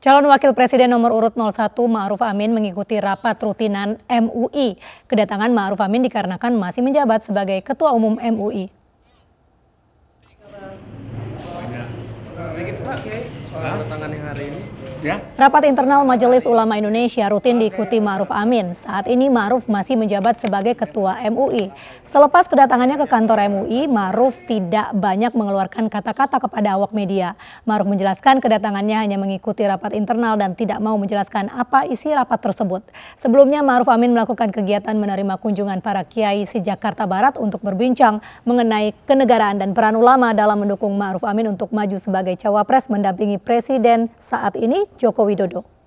Calon Wakil Presiden nomor urut 01 Ma'ruf Amin mengikuti rapat rutinan MUI. Kedatangan Ma'ruf Amin dikarenakan masih menjabat sebagai Ketua Umum MUI. Ya? Rapat internal Majelis Ulama Indonesia rutin diikuti Ma'ruf Amin. Saat ini Ma'ruf masih menjabat sebagai Ketua MUI. Selepas kedatangannya ke kantor MUI, Ma'ruf tidak banyak mengeluarkan kata-kata kepada awak media. Ma'ruf menjelaskan kedatangannya hanya mengikuti rapat internal dan tidak mau menjelaskan apa isi rapat tersebut. Sebelumnya Ma'ruf Amin melakukan kegiatan menerima kunjungan para kiai se-Jakarta Barat untuk berbincang mengenai kenegaraan dan peran ulama dalam mendukung Ma'ruf Amin untuk maju sebagai cawapres mendampingi Presiden saat ini Joko Widodo.